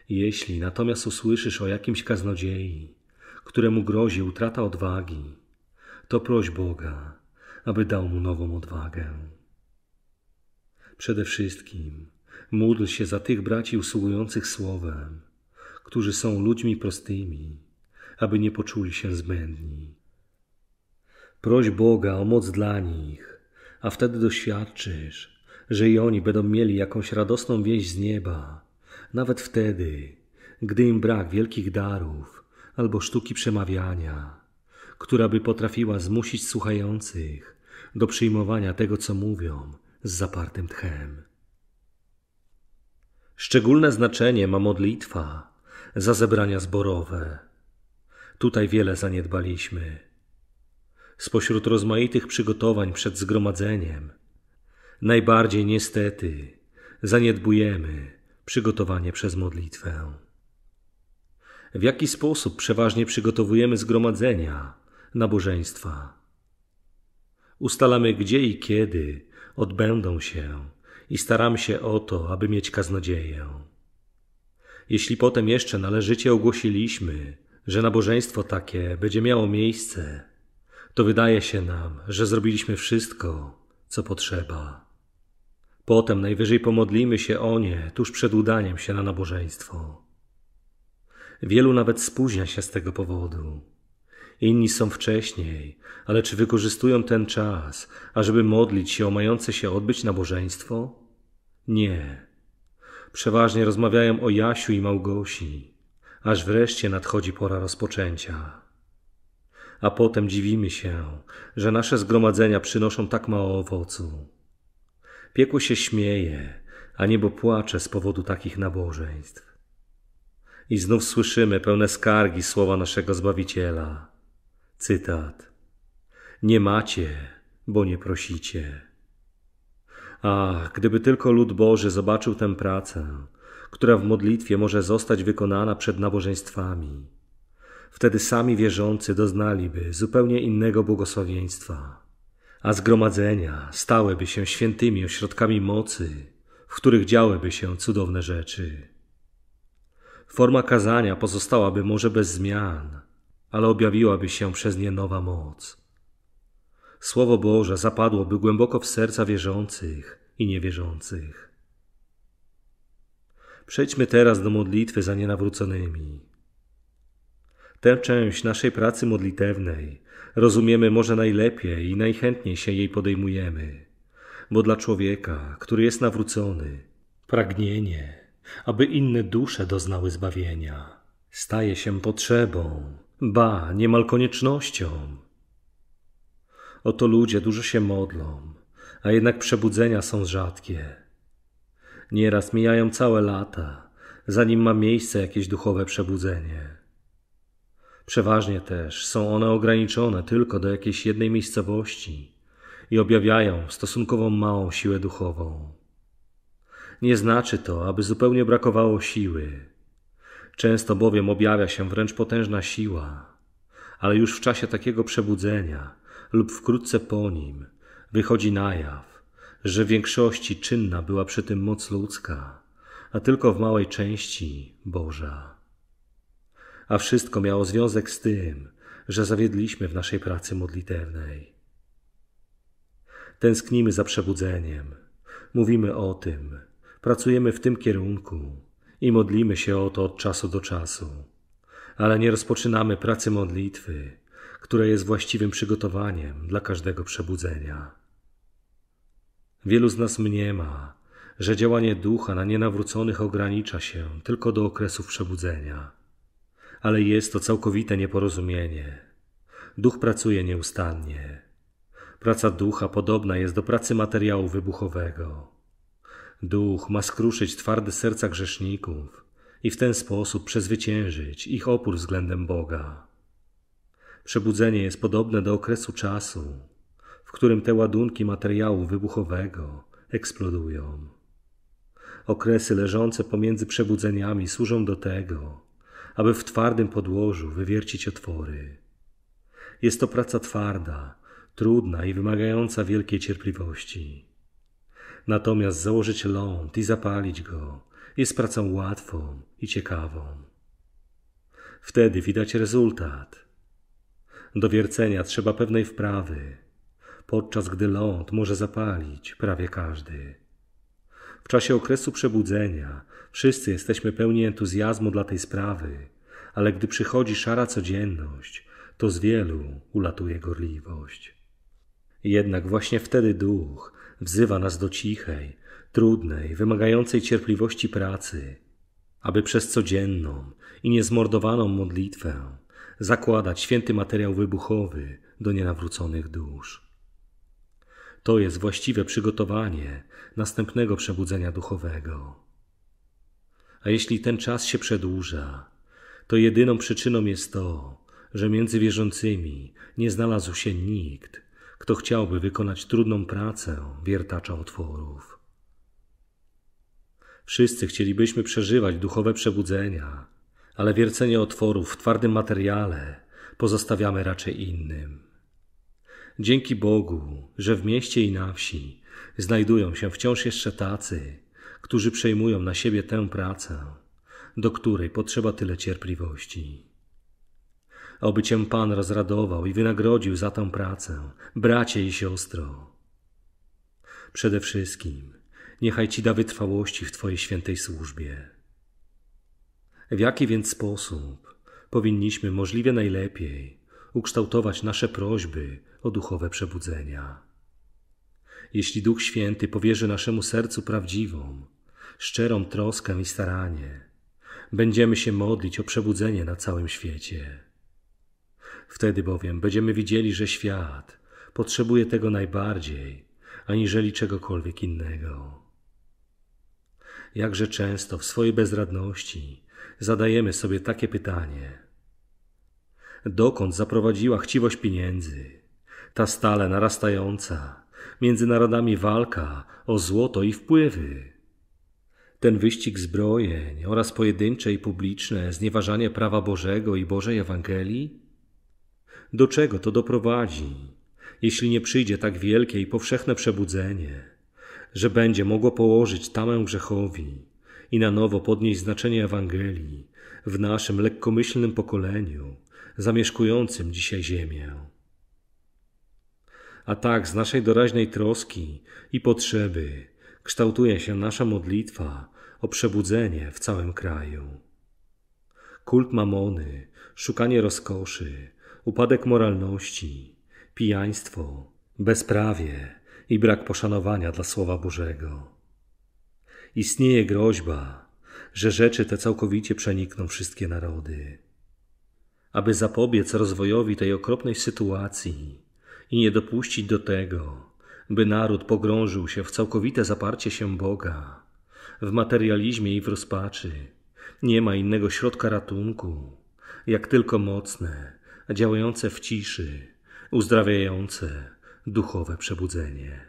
Jeśli natomiast usłyszysz o jakimś kaznodziei, któremu grozi utrata odwagi, to proś Boga, aby dał mu nową odwagę. Przede wszystkim módl się za tych braci usługujących słowem, którzy są ludźmi prostymi, aby nie poczuli się zbędni. Proś Boga o moc dla nich, a wtedy doświadczysz, że i oni będą mieli jakąś radosną wieść z nieba, nawet wtedy, gdy im brak wielkich darów albo sztuki przemawiania, która by potrafiła zmusić słuchających do przyjmowania tego, co mówią, z zapartym tchem. Szczególne znaczenie ma modlitwa za zebrania zborowe. Tutaj wiele zaniedbaliśmy. Spośród rozmaitych przygotowań przed zgromadzeniem – Najbardziej niestety zaniedbujemy przygotowanie przez modlitwę. W jaki sposób przeważnie przygotowujemy zgromadzenia, nabożeństwa? Ustalamy gdzie i kiedy odbędą się i staramy się o to, aby mieć kaznodzieję. Jeśli potem jeszcze należycie ogłosiliśmy, że nabożeństwo takie będzie miało miejsce, to wydaje się nam, że zrobiliśmy wszystko, co potrzeba. Potem najwyżej pomodlimy się o nie tuż przed udaniem się na nabożeństwo. Wielu nawet spóźnia się z tego powodu. Inni są wcześniej, ale czy wykorzystują ten czas, ażeby modlić się o mające się odbyć nabożeństwo? Nie. Przeważnie rozmawiają o Jasiu i Małgosi, aż wreszcie nadchodzi pora rozpoczęcia. A potem dziwimy się, że nasze zgromadzenia przynoszą tak mało owocu. Piekło się śmieje, a niebo płacze z powodu takich nabożeństw. I znów słyszymy pełne skargi słowa naszego Zbawiciela. Cytat. Nie macie, bo nie prosicie. Ach, gdyby tylko lud Boży zobaczył tę pracę, która w modlitwie może zostać wykonana przed nabożeństwami, wtedy sami wierzący doznaliby zupełnie innego błogosławieństwa a zgromadzenia stałyby się świętymi ośrodkami mocy, w których działyby się cudowne rzeczy. Forma kazania pozostałaby może bez zmian, ale objawiłaby się przez nie nowa moc. Słowo Boże zapadłoby głęboko w serca wierzących i niewierzących. Przejdźmy teraz do modlitwy za nienawróconymi. Tę część naszej pracy modlitewnej rozumiemy może najlepiej i najchętniej się jej podejmujemy. Bo dla człowieka, który jest nawrócony, pragnienie, aby inne dusze doznały zbawienia, staje się potrzebą, ba, niemal koniecznością. Oto ludzie dużo się modlą, a jednak przebudzenia są rzadkie. Nieraz mijają całe lata, zanim ma miejsce jakieś duchowe przebudzenie. Przeważnie też są one ograniczone tylko do jakiejś jednej miejscowości i objawiają stosunkowo małą siłę duchową. Nie znaczy to, aby zupełnie brakowało siły. Często bowiem objawia się wręcz potężna siła, ale już w czasie takiego przebudzenia lub wkrótce po nim wychodzi na jaw, że w większości czynna była przy tym moc ludzka, a tylko w małej części Boża a wszystko miało związek z tym, że zawiedliśmy w naszej pracy modlitewnej. Tęsknimy za przebudzeniem, mówimy o tym, pracujemy w tym kierunku i modlimy się o to od czasu do czasu, ale nie rozpoczynamy pracy modlitwy, która jest właściwym przygotowaniem dla każdego przebudzenia. Wielu z nas mniema, że działanie ducha na nienawróconych ogranicza się tylko do okresów przebudzenia ale jest to całkowite nieporozumienie. Duch pracuje nieustannie. Praca ducha podobna jest do pracy materiału wybuchowego. Duch ma skruszyć twarde serca grzeszników i w ten sposób przezwyciężyć ich opór względem Boga. Przebudzenie jest podobne do okresu czasu, w którym te ładunki materiału wybuchowego eksplodują. Okresy leżące pomiędzy przebudzeniami służą do tego, aby w twardym podłożu wywiercić otwory. Jest to praca twarda, trudna i wymagająca wielkiej cierpliwości. Natomiast założyć ląd i zapalić go jest pracą łatwą i ciekawą. Wtedy widać rezultat. Do wiercenia trzeba pewnej wprawy, podczas gdy ląd może zapalić prawie każdy. W czasie okresu przebudzenia Wszyscy jesteśmy pełni entuzjazmu dla tej sprawy, ale gdy przychodzi szara codzienność, to z wielu ulatuje gorliwość. Jednak właśnie wtedy duch wzywa nas do cichej, trudnej, wymagającej cierpliwości pracy, aby przez codzienną i niezmordowaną modlitwę zakładać święty materiał wybuchowy do nienawróconych dusz. To jest właściwe przygotowanie następnego przebudzenia duchowego. A jeśli ten czas się przedłuża, to jedyną przyczyną jest to, że między wierzącymi nie znalazł się nikt, kto chciałby wykonać trudną pracę wiertacza otworów. Wszyscy chcielibyśmy przeżywać duchowe przebudzenia, ale wiercenie otworów w twardym materiale pozostawiamy raczej innym. Dzięki Bogu, że w mieście i na wsi znajdują się wciąż jeszcze tacy, którzy przejmują na siebie tę pracę, do której potrzeba tyle cierpliwości. Oby Cię Pan rozradował i wynagrodził za tę pracę, bracie i siostro. Przede wszystkim, niechaj Ci da wytrwałości w Twojej świętej służbie. W jaki więc sposób powinniśmy możliwie najlepiej ukształtować nasze prośby o duchowe przebudzenia? Jeśli Duch Święty powierzy naszemu sercu prawdziwą, szczerą troskę i staranie. Będziemy się modlić o przebudzenie na całym świecie. Wtedy bowiem będziemy widzieli, że świat potrzebuje tego najbardziej, aniżeli czegokolwiek innego. Jakże często w swojej bezradności zadajemy sobie takie pytanie: dokąd zaprowadziła chciwość pieniędzy, ta stale narastająca, między narodami walka o złoto i wpływy? Ten wyścig zbrojeń oraz pojedyncze i publiczne znieważanie prawa Bożego i Bożej Ewangelii? Do czego to doprowadzi, jeśli nie przyjdzie tak wielkie i powszechne przebudzenie, że będzie mogło położyć tamę grzechowi i na nowo podnieść znaczenie Ewangelii w naszym lekkomyślnym pokoleniu zamieszkującym dzisiaj Ziemię? A tak z naszej doraźnej troski i potrzeby kształtuje się nasza modlitwa o przebudzenie w całym kraju. Kult mamony, szukanie rozkoszy, upadek moralności, pijaństwo, bezprawie i brak poszanowania dla Słowa Bożego. Istnieje groźba, że rzeczy te całkowicie przenikną wszystkie narody. Aby zapobiec rozwojowi tej okropnej sytuacji i nie dopuścić do tego, by naród pogrążył się w całkowite zaparcie się Boga, w materializmie i w rozpaczy. Nie ma innego środka ratunku, jak tylko mocne, działające w ciszy, uzdrawiające duchowe przebudzenie.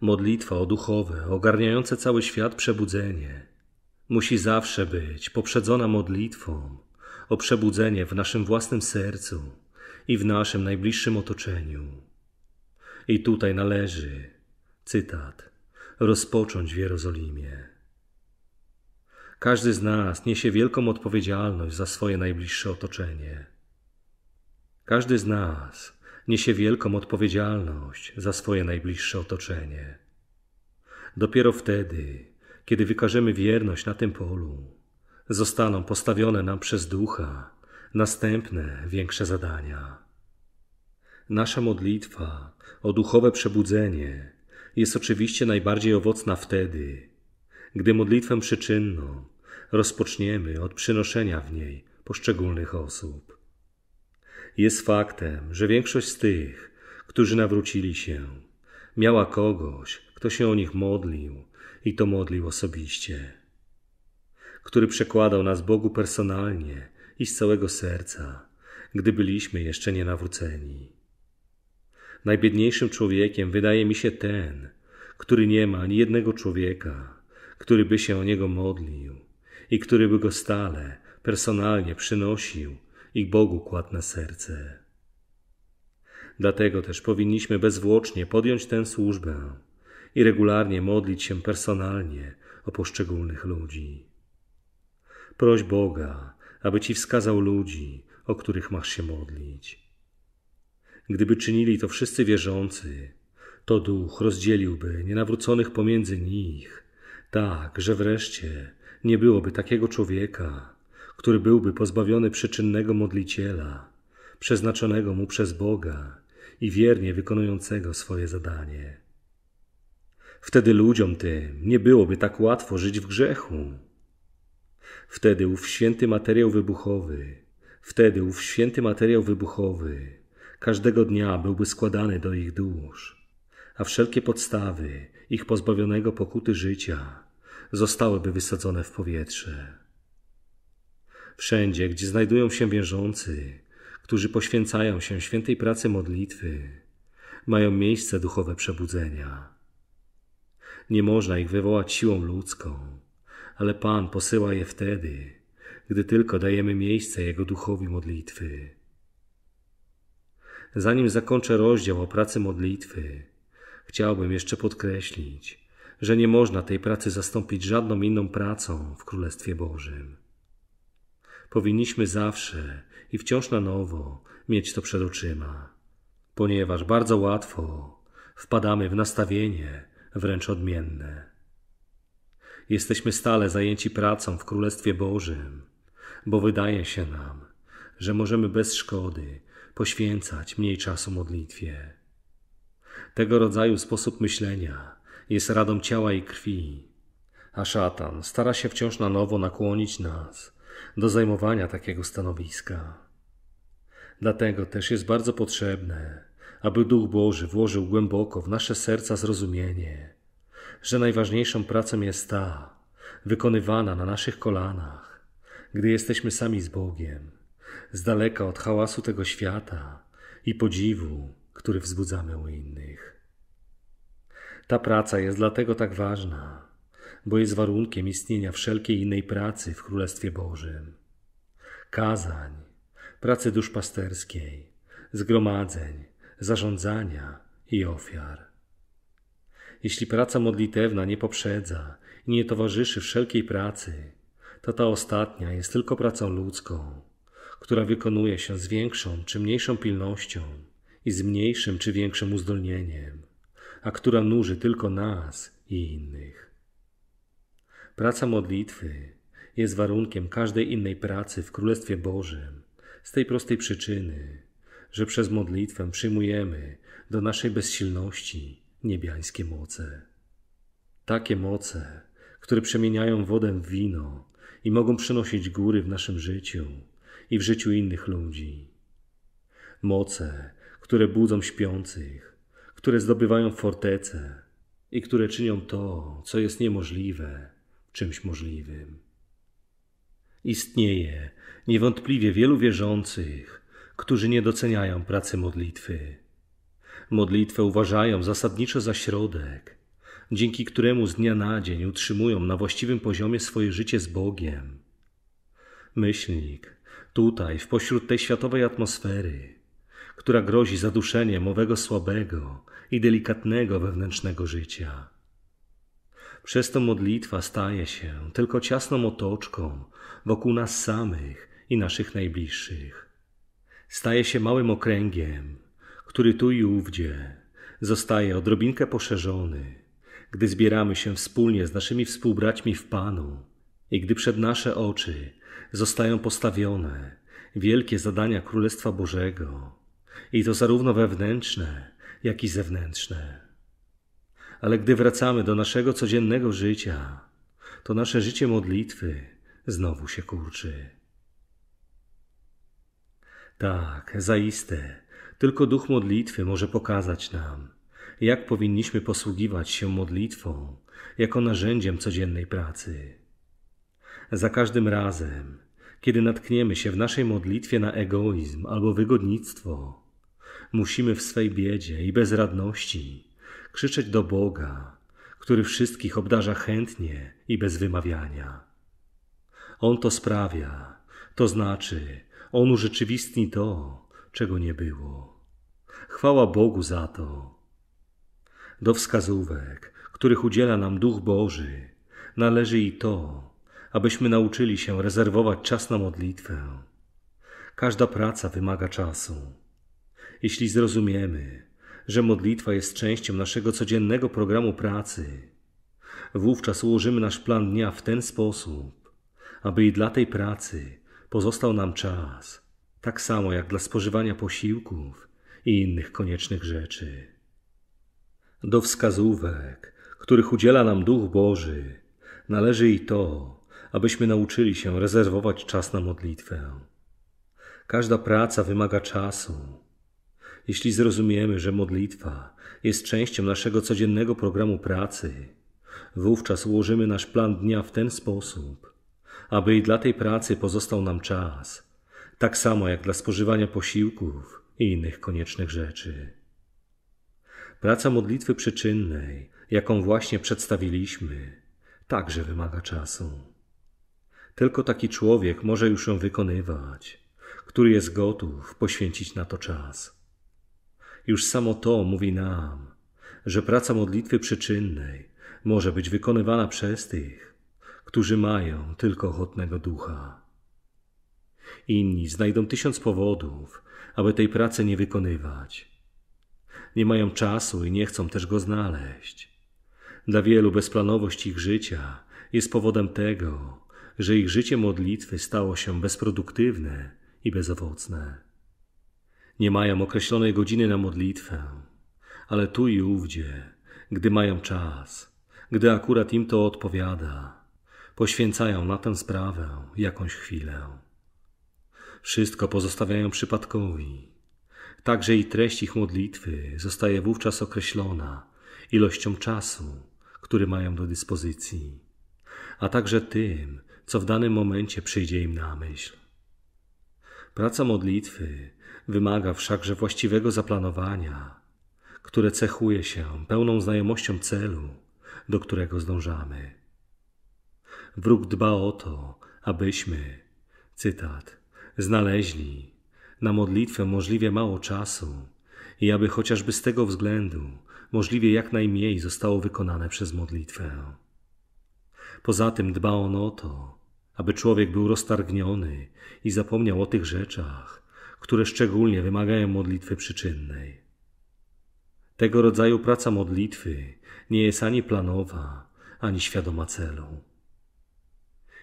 Modlitwa o duchowe, ogarniające cały świat przebudzenie musi zawsze być poprzedzona modlitwą o przebudzenie w naszym własnym sercu i w naszym najbliższym otoczeniu. I tutaj należy, cytat, rozpocząć w Jerozolimie. Każdy z nas niesie wielką odpowiedzialność za swoje najbliższe otoczenie. Każdy z nas niesie wielką odpowiedzialność za swoje najbliższe otoczenie. Dopiero wtedy, kiedy wykażemy wierność na tym polu, zostaną postawione nam przez Ducha następne większe zadania. Nasza modlitwa o duchowe przebudzenie jest oczywiście najbardziej owocna wtedy, gdy modlitwę przyczynną rozpoczniemy od przynoszenia w niej poszczególnych osób. Jest faktem, że większość z tych, którzy nawrócili się, miała kogoś, kto się o nich modlił i to modlił osobiście, który przekładał nas Bogu personalnie i z całego serca, gdy byliśmy jeszcze nienawróceni. Najbiedniejszym człowiekiem wydaje mi się ten, który nie ma ani jednego człowieka, który by się o niego modlił i który by go stale, personalnie przynosił i Bogu kładł na serce. Dlatego też powinniśmy bezwłocznie podjąć tę służbę i regularnie modlić się personalnie o poszczególnych ludzi. Proś Boga, aby Ci wskazał ludzi, o których masz się modlić Gdyby czynili to wszyscy wierzący, to duch rozdzieliłby nienawróconych pomiędzy nich, tak, że wreszcie nie byłoby takiego człowieka, który byłby pozbawiony przyczynnego modliciela, przeznaczonego mu przez Boga i wiernie wykonującego swoje zadanie. Wtedy ludziom tym nie byłoby tak łatwo żyć w grzechu. Wtedy ów święty materiał wybuchowy, wtedy ów święty materiał wybuchowy każdego dnia byłby składany do ich dusz, a wszelkie podstawy ich pozbawionego pokuty życia zostałyby wysadzone w powietrze. Wszędzie, gdzie znajdują się wierzący, którzy poświęcają się świętej pracy modlitwy, mają miejsce duchowe przebudzenia. Nie można ich wywołać siłą ludzką, ale Pan posyła je wtedy, gdy tylko dajemy miejsce Jego duchowi modlitwy zanim zakończę rozdział o pracy modlitwy, chciałbym jeszcze podkreślić, że nie można tej pracy zastąpić żadną inną pracą w Królestwie Bożym. Powinniśmy zawsze i wciąż na nowo mieć to przed oczyma, ponieważ bardzo łatwo wpadamy w nastawienie wręcz odmienne. Jesteśmy stale zajęci pracą w Królestwie Bożym, bo wydaje się nam, że możemy bez szkody poświęcać mniej czasu modlitwie. Tego rodzaju sposób myślenia jest radą ciała i krwi, a szatan stara się wciąż na nowo nakłonić nas do zajmowania takiego stanowiska. Dlatego też jest bardzo potrzebne, aby Duch Boży włożył głęboko w nasze serca zrozumienie, że najważniejszą pracą jest ta, wykonywana na naszych kolanach, gdy jesteśmy sami z Bogiem z daleka od hałasu tego świata i podziwu, który wzbudzamy u innych. Ta praca jest dlatego tak ważna, bo jest warunkiem istnienia wszelkiej innej pracy w Królestwie Bożym. Kazań, pracy duszpasterskiej, zgromadzeń, zarządzania i ofiar. Jeśli praca modlitewna nie poprzedza i nie towarzyszy wszelkiej pracy, to ta ostatnia jest tylko pracą ludzką, która wykonuje się z większą czy mniejszą pilnością i z mniejszym czy większym uzdolnieniem, a która nuży tylko nas i innych. Praca modlitwy jest warunkiem każdej innej pracy w Królestwie Bożym z tej prostej przyczyny, że przez modlitwę przyjmujemy do naszej bezsilności niebiańskie moce. Takie moce, które przemieniają wodę w wino i mogą przynosić góry w naszym życiu i w życiu innych ludzi. Moce, które budzą śpiących, które zdobywają fortece i które czynią to, co jest niemożliwe, czymś możliwym. Istnieje niewątpliwie wielu wierzących, którzy nie doceniają pracy modlitwy. Modlitwę uważają zasadniczo za środek, dzięki któremu z dnia na dzień utrzymują na właściwym poziomie swoje życie z Bogiem. Myślnik Tutaj, w pośród tej światowej atmosfery, która grozi zaduszeniem owego słabego i delikatnego wewnętrznego życia. Przez to modlitwa staje się tylko ciasną otoczką wokół nas samych i naszych najbliższych. Staje się małym okręgiem, który tu i ówdzie zostaje odrobinkę poszerzony, gdy zbieramy się wspólnie z naszymi współbraćmi w Panu i gdy przed nasze oczy zostają postawione wielkie zadania Królestwa Bożego, i to zarówno wewnętrzne, jak i zewnętrzne. Ale gdy wracamy do naszego codziennego życia, to nasze życie modlitwy znowu się kurczy. Tak, zaiste, tylko duch modlitwy może pokazać nam, jak powinniśmy posługiwać się modlitwą jako narzędziem codziennej pracy. Za każdym razem, kiedy natkniemy się w naszej modlitwie na egoizm albo wygodnictwo, musimy w swej biedzie i bezradności krzyczeć do Boga, który wszystkich obdarza chętnie i bez wymawiania. On to sprawia, to znaczy, on urzeczywistni to, czego nie było. Chwała Bogu za to. Do wskazówek, których udziela nam Duch Boży, należy i to, abyśmy nauczyli się rezerwować czas na modlitwę. Każda praca wymaga czasu. Jeśli zrozumiemy, że modlitwa jest częścią naszego codziennego programu pracy, wówczas ułożymy nasz plan dnia w ten sposób, aby i dla tej pracy pozostał nam czas, tak samo jak dla spożywania posiłków i innych koniecznych rzeczy. Do wskazówek, których udziela nam Duch Boży, należy i to, abyśmy nauczyli się rezerwować czas na modlitwę. Każda praca wymaga czasu. Jeśli zrozumiemy, że modlitwa jest częścią naszego codziennego programu pracy, wówczas ułożymy nasz plan dnia w ten sposób, aby i dla tej pracy pozostał nam czas, tak samo jak dla spożywania posiłków i innych koniecznych rzeczy. Praca modlitwy przyczynnej, jaką właśnie przedstawiliśmy, także wymaga czasu. Tylko taki człowiek może już ją wykonywać, który jest gotów poświęcić na to czas. Już samo to mówi nam, że praca modlitwy przyczynnej może być wykonywana przez tych, którzy mają tylko ochotnego ducha. Inni znajdą tysiąc powodów, aby tej pracy nie wykonywać. Nie mają czasu i nie chcą też go znaleźć. Dla wielu bezplanowość ich życia jest powodem tego, że ich życie modlitwy stało się bezproduktywne i bezowocne. Nie mają określonej godziny na modlitwę, ale tu i ówdzie, gdy mają czas, gdy akurat im to odpowiada, poświęcają na tę sprawę jakąś chwilę. Wszystko pozostawiają przypadkowi. Także i treść ich modlitwy zostaje wówczas określona ilością czasu, który mają do dyspozycji, a także tym, co w danym momencie przyjdzie im na myśl. Praca modlitwy wymaga wszakże właściwego zaplanowania, które cechuje się pełną znajomością celu, do którego zdążamy. Wróg dba o to, abyśmy, cytat, znaleźli na modlitwę możliwie mało czasu i aby chociażby z tego względu możliwie jak najmniej zostało wykonane przez modlitwę. Poza tym dba on o to, aby człowiek był roztargniony i zapomniał o tych rzeczach, które szczególnie wymagają modlitwy przyczynnej. Tego rodzaju praca modlitwy nie jest ani planowa, ani świadoma celu.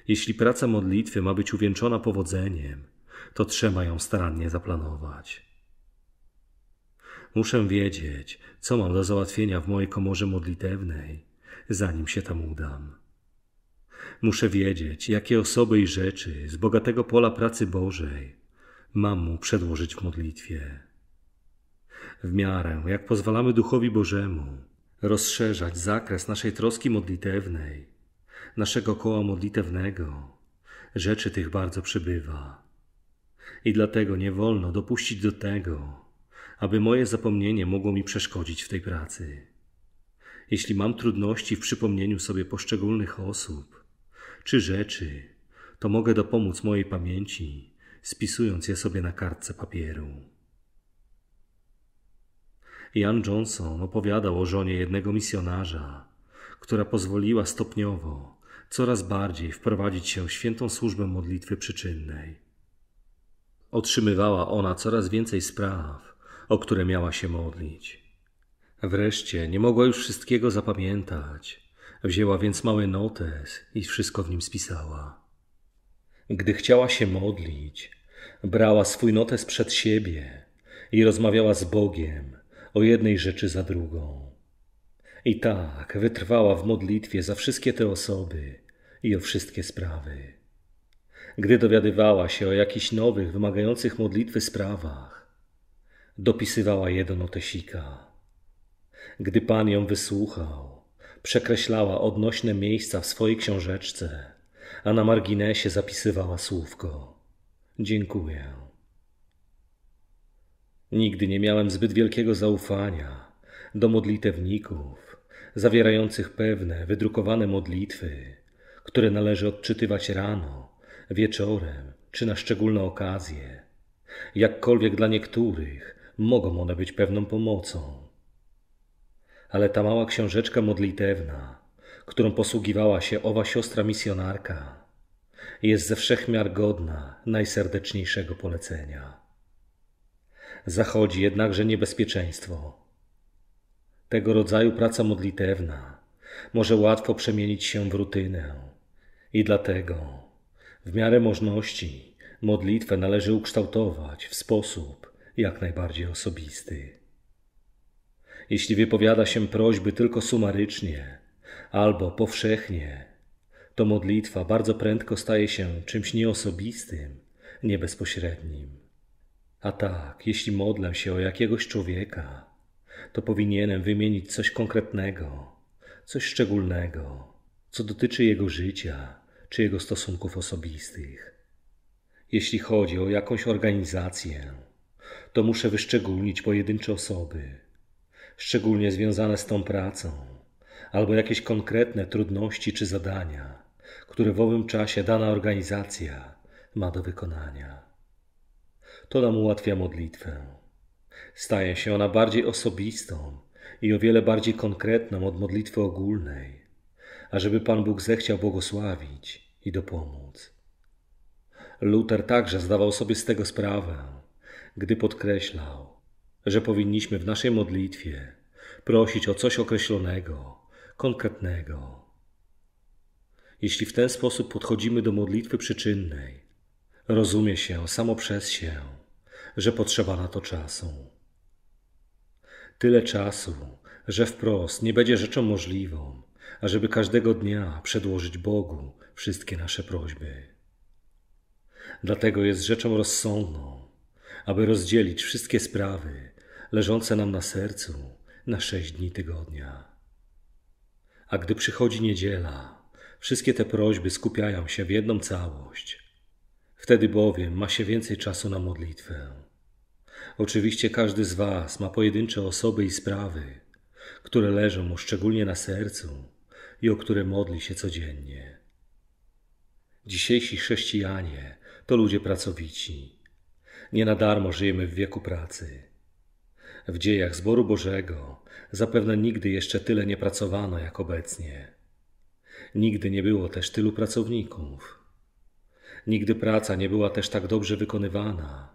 Jeśli praca modlitwy ma być uwieńczona powodzeniem, to trzeba ją starannie zaplanować. Muszę wiedzieć, co mam do załatwienia w mojej komorze modlitewnej, zanim się tam udam. Muszę wiedzieć, jakie osoby i rzeczy z bogatego pola pracy Bożej mam mu przedłożyć w modlitwie. W miarę, jak pozwalamy Duchowi Bożemu rozszerzać zakres naszej troski modlitewnej, naszego koła modlitewnego, rzeczy tych bardzo przybywa. I dlatego nie wolno dopuścić do tego, aby moje zapomnienie mogło mi przeszkodzić w tej pracy. Jeśli mam trudności w przypomnieniu sobie poszczególnych osób, czy rzeczy, to mogę dopomóc mojej pamięci, spisując je sobie na kartce papieru. Jan Johnson opowiadał o żonie jednego misjonarza, która pozwoliła stopniowo coraz bardziej wprowadzić się w świętą służbę modlitwy przyczynnej. Otrzymywała ona coraz więcej spraw, o które miała się modlić. Wreszcie nie mogła już wszystkiego zapamiętać, Wzięła więc mały notes i wszystko w nim spisała. Gdy chciała się modlić, brała swój notes przed siebie i rozmawiała z Bogiem o jednej rzeczy za drugą. I tak wytrwała w modlitwie za wszystkie te osoby i o wszystkie sprawy. Gdy dowiadywała się o jakichś nowych, wymagających modlitwy sprawach, dopisywała je do notesika. Gdy Pan ją wysłuchał, Przekreślała odnośne miejsca w swojej książeczce, a na marginesie zapisywała słówko: Dziękuję. Nigdy nie miałem zbyt wielkiego zaufania do modlitewników, zawierających pewne wydrukowane modlitwy, które należy odczytywać rano, wieczorem czy na szczególne okazje. Jakkolwiek dla niektórych mogą one być pewną pomocą ale ta mała książeczka modlitewna, którą posługiwała się owa siostra misjonarka, jest ze wszechmiar godna najserdeczniejszego polecenia. Zachodzi jednakże niebezpieczeństwo. Tego rodzaju praca modlitewna może łatwo przemienić się w rutynę i dlatego w miarę możności modlitwę należy ukształtować w sposób jak najbardziej osobisty jeśli wypowiada się prośby tylko sumarycznie albo powszechnie, to modlitwa bardzo prędko staje się czymś nieosobistym, niebezpośrednim. A tak, jeśli modlę się o jakiegoś człowieka, to powinienem wymienić coś konkretnego, coś szczególnego, co dotyczy jego życia czy jego stosunków osobistych. Jeśli chodzi o jakąś organizację, to muszę wyszczególnić pojedyncze osoby szczególnie związane z tą pracą, albo jakieś konkretne trudności czy zadania, które w owym czasie dana organizacja ma do wykonania. To nam ułatwia modlitwę. Staje się ona bardziej osobistą i o wiele bardziej konkretną od modlitwy ogólnej, ażeby Pan Bóg zechciał błogosławić i dopomóc. Luther także zdawał sobie z tego sprawę, gdy podkreślał, że powinniśmy w naszej modlitwie prosić o coś określonego, konkretnego. Jeśli w ten sposób podchodzimy do modlitwy przyczynnej, rozumie się samo przez się, że potrzeba na to czasu. Tyle czasu, że wprost nie będzie rzeczą możliwą, ażeby każdego dnia przedłożyć Bogu wszystkie nasze prośby. Dlatego jest rzeczą rozsądną, aby rozdzielić wszystkie sprawy leżące nam na sercu na sześć dni tygodnia. A gdy przychodzi niedziela, wszystkie te prośby skupiają się w jedną całość. Wtedy bowiem ma się więcej czasu na modlitwę. Oczywiście każdy z Was ma pojedyncze osoby i sprawy, które leżą mu szczególnie na sercu i o które modli się codziennie. Dzisiejsi chrześcijanie to ludzie pracowici. Nie na darmo żyjemy w wieku pracy w dziejach zboru Bożego zapewne nigdy jeszcze tyle nie pracowano jak obecnie. Nigdy nie było też tylu pracowników. Nigdy praca nie była też tak dobrze wykonywana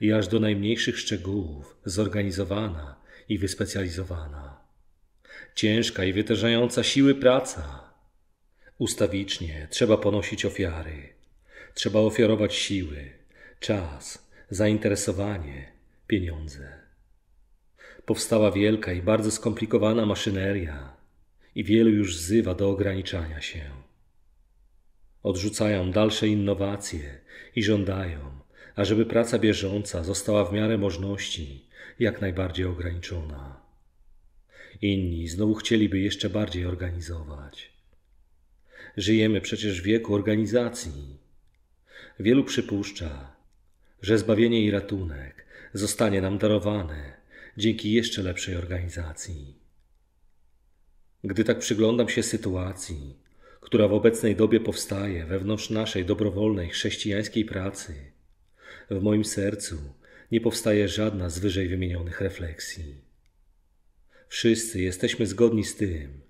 i aż do najmniejszych szczegółów zorganizowana i wyspecjalizowana. Ciężka i wytężająca siły praca. Ustawicznie trzeba ponosić ofiary. Trzeba ofiarować siły, czas, zainteresowanie, pieniądze powstała wielka i bardzo skomplikowana maszyneria i wielu już wzywa do ograniczania się. Odrzucają dalsze innowacje i żądają, ażeby praca bieżąca została w miarę możliwości jak najbardziej ograniczona. Inni znowu chcieliby jeszcze bardziej organizować. Żyjemy przecież w wieku organizacji. Wielu przypuszcza, że zbawienie i ratunek zostanie nam darowane dzięki jeszcze lepszej organizacji. Gdy tak przyglądam się sytuacji, która w obecnej dobie powstaje wewnątrz naszej dobrowolnej chrześcijańskiej pracy, w moim sercu nie powstaje żadna z wyżej wymienionych refleksji. Wszyscy jesteśmy zgodni z tym,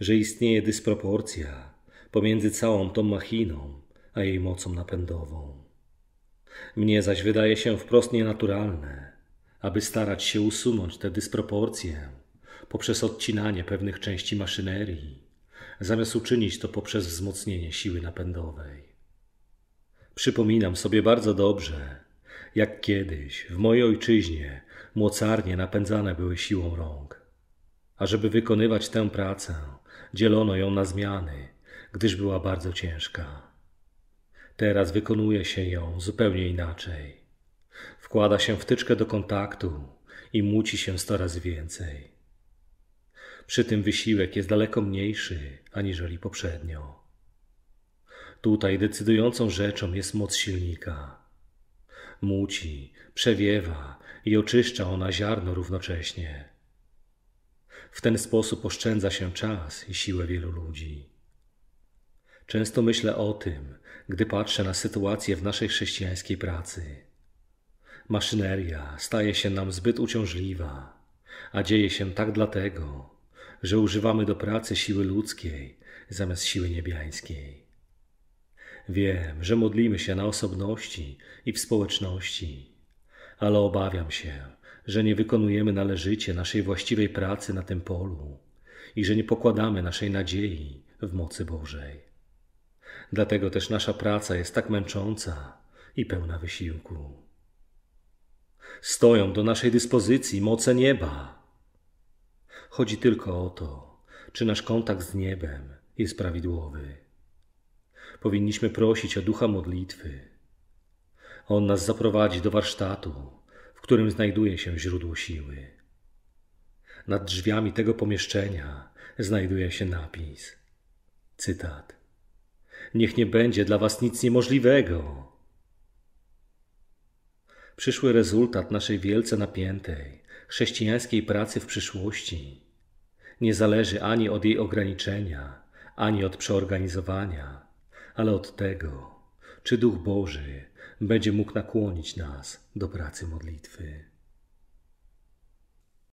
że istnieje dysproporcja pomiędzy całą tą machiną a jej mocą napędową. Mnie zaś wydaje się wprost nienaturalne, aby starać się usunąć tę dysproporcję poprzez odcinanie pewnych części maszynerii, zamiast uczynić to poprzez wzmocnienie siły napędowej. Przypominam sobie bardzo dobrze, jak kiedyś w mojej ojczyźnie mocarnie napędzane były siłą rąk. A żeby wykonywać tę pracę, dzielono ją na zmiany, gdyż była bardzo ciężka. Teraz wykonuje się ją zupełnie inaczej. Wkłada się wtyczkę do kontaktu i muci się sto razy więcej. Przy tym wysiłek jest daleko mniejszy aniżeli poprzednio. Tutaj decydującą rzeczą jest moc silnika. Muci, przewiewa i oczyszcza ona ziarno równocześnie. W ten sposób oszczędza się czas i siłę wielu ludzi. Często myślę o tym, gdy patrzę na sytuację w naszej chrześcijańskiej pracy. Maszyneria staje się nam zbyt uciążliwa, a dzieje się tak dlatego, że używamy do pracy siły ludzkiej zamiast siły niebiańskiej. Wiem, że modlimy się na osobności i w społeczności, ale obawiam się, że nie wykonujemy należycie naszej właściwej pracy na tym polu i że nie pokładamy naszej nadziei w mocy Bożej. Dlatego też nasza praca jest tak męcząca i pełna wysiłku. Stoją do naszej dyspozycji moce nieba. Chodzi tylko o to, czy nasz kontakt z niebem jest prawidłowy. Powinniśmy prosić o ducha modlitwy. On nas zaprowadzi do warsztatu, w którym znajduje się źródło siły. Nad drzwiami tego pomieszczenia znajduje się napis. Cytat. Niech nie będzie dla was nic niemożliwego przyszły rezultat naszej wielce napiętej, chrześcijańskiej pracy w przyszłości. Nie zależy ani od jej ograniczenia, ani od przeorganizowania, ale od tego, czy Duch Boży będzie mógł nakłonić nas do pracy modlitwy.